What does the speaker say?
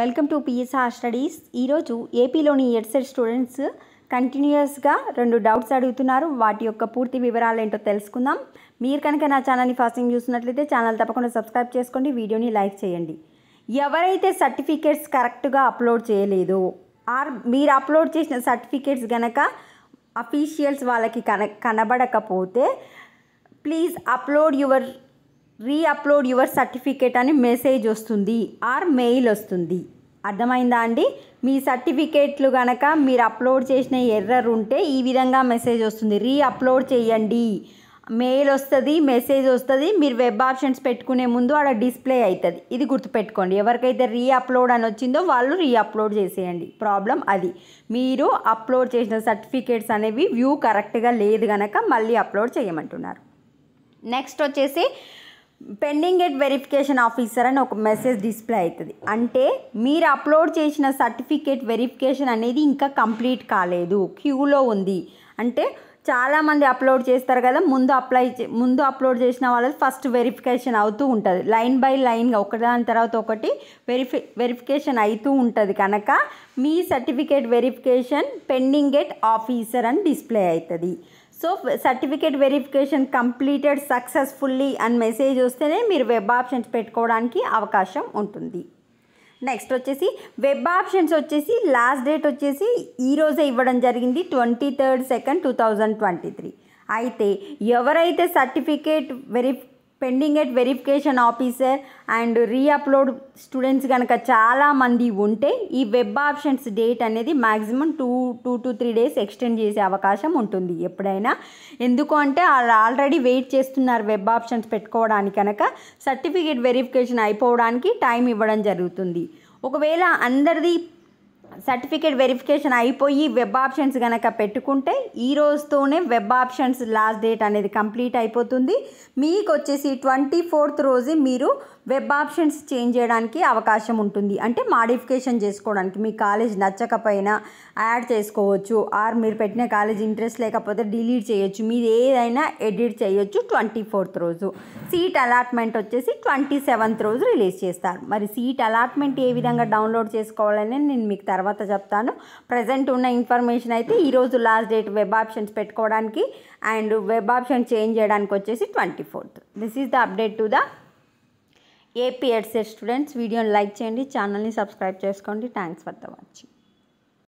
welcome to PSR studies ఈరోజు ఏపీలోని EdCET students కంటిన్యూయస్గా రెండు డౌట్స్ అడుగుతున్నారు వాటి యొక్క పూర్తి వివరాలు ఏంటో తెలుసుకుందాం మీరు కనుక నా ఛానల్ని ఫస్ట్ టైం చూసినట్లయితే ఛానల్ తప్పకుండా సబ్స్క్రైబ్ చేసుకోండి వీడియోని లైక్ చేయండి ఎవరైతే సర్టిఫికేట్స్ కరెక్ట్గా అప్లోడ్ చేయలేదో ఆర్ మీరు అప్లోడ్ చేసిన సర్టిఫికేట్స్ కనుక అఫీషియల్స్ వాళ్ళకి కన కనబడకపోతే please upload your reupload your certificate అని మెసేజ్ వస్తుంది ఆర్ మెయిల్ వస్తుంది అర్థమైందా అండి మీ సర్టిఫికేట్లు కనుక మీరు అప్లోడ్ చేసిన ఎర్రర్ ఉంటే ఈ విధంగా మెసేజ్ వస్తుంది రీఅప్లోడ్ చేయండి మెయిల్ వస్తుంది మెసేజ్ వస్తుంది మీరు వెబ్ ఆప్షన్స్ పెట్టుకునే ముందు అక్కడ డిస్ప్లే అవుతుంది ఇది గుర్తుపెట్టుకోండి ఎవరికైతే రీఅప్లోడ్ అని వచ్చిందో వాళ్ళు రీఅప్లోడ్ చేసేయండి ప్రాబ్లం అది మీరు అప్లోడ్ చేసిన సర్టిఫికేట్స్ అనేవి వ్యూ కరెక్ట్గా లేదు కనుక మళ్ళీ అప్లోడ్ చేయమంటున్నారు నెక్స్ట్ వచ్చేసి పెండింగ్ ఎట్ వెరిఫికేషన్ ఆఫీసర్ అని ఒక మెసేజ్ డిస్ప్లే అవుతుంది అంటే మీరు అప్లోడ్ చేసిన సర్టిఫికేట్ వెరిఫికేషన్ అనేది ఇంకా కంప్లీట్ కాలేదు క్యూలో ఉంది అంటే చాలామంది అప్లోడ్ చేస్తారు కదా ముందు అప్లై ముందు అప్లోడ్ చేసిన వాళ్ళది ఫస్ట్ వెరిఫికేషన్ అవుతూ ఉంటుంది లైన్ బై లైన్గా ఒకదాని తర్వాత ఒకటి వెరిఫి వెరిఫికేషన్ అవుతూ ఉంటుంది కనుక మీ certificate verification pending at officer అని డిస్ప్లే అవుతుంది so certificate verification completed successfully అని మెసేజ్ వస్తేనే మీరు వెబ్ ఆప్షన్స్ పెట్టుకోవడానికి అవకాశం ఉంటుంది నెక్స్ట్ వచ్చేసి వెబ్ ఆప్షన్స్ వచ్చేసి లాస్ట్ డేట్ వచ్చేసి ఈరోజే ఇవ్వడం జరిగింది twenty third second two thousand twenty three అయితే ఎవరైతే సర్టిఫికేట్ వెరిఫి pending at verification officer and reupload students కనుక చాలామంది ఉంటే ఈ వెబ్ ఆప్షన్స్ డేట్ అనేది maximum two two to three days extend చేసే అవకాశం ఉంటుంది ఎప్పుడైనా ఎందుకు అంటే వాళ్ళు ఆల్రెడీ వెయిట్ చేస్తున్నారు వెబ్ ఆప్షన్స్ పెట్టుకోవడానికి కనుక సర్టిఫికేట్ వెరిఫికేషన్ అయిపోవడానికి టైం ఇవ్వడం జరుగుతుంది ఒకవేళ అందరిది సర్టిఫికేట్ వెరిఫికేషన్ అయిపోయి వెబ్ ఆప్షన్స్ కనుక పెట్టుకుంటే ఈ రోజుతోనే వెబ్ ఆప్షన్స్ లాస్ట్ డేట్ అనేది కంప్లీట్ అయిపోతుంది మీకు వచ్చేసి ట్వంటీ ఫోర్త్ రోజు మీరు వెబ్ ఆప్షన్స్ చేంజ్ చేయడానికి అవకాశం ఉంటుంది అంటే మాడిఫికేషన్ చేసుకోవడానికి మీ కాలేజ్ నచ్చకపోయినా యాడ్ చేసుకోవచ్చు ఆర్ మీరు పెట్టిన కాలేజ్ ఇంట్రెస్ట్ లేకపోతే డిలీట్ చేయొచ్చు మీరు ఏదైనా ఎడిట్ చేయొచ్చు ట్వంటీ ఫోర్త్ రోజు సీట్ అలాట్మెంట్ వచ్చేసి ట్వంటీ సెవెంత్ రోజు రిలీజ్ చేస్తారు మరి సీట్ అలాట్మెంట్ ఏ విధంగా డౌన్లోడ్ చేసుకోవాలని నేను మీకు తర్వాత తర్వాత చెప్తాను ప్రజెంట్ ఉన్న ఇన్ఫర్మేషన్ అయితే ఈరోజు లాస్ట్ డేట్ వెబ్ ఆప్షన్స్ పెట్టుకోవడానికి అండ్ వెబ్ ఆప్షన్ చేంజ్ చేయడానికి వచ్చేసి twenty fourth this is the update to the AP EdCET students వీడియోని లైక్ చేయండి ఛానల్ని సబ్స్క్రైబ్ చేసుకోండి థ్యాంక్స్ ఫర్ ద వాచింగ్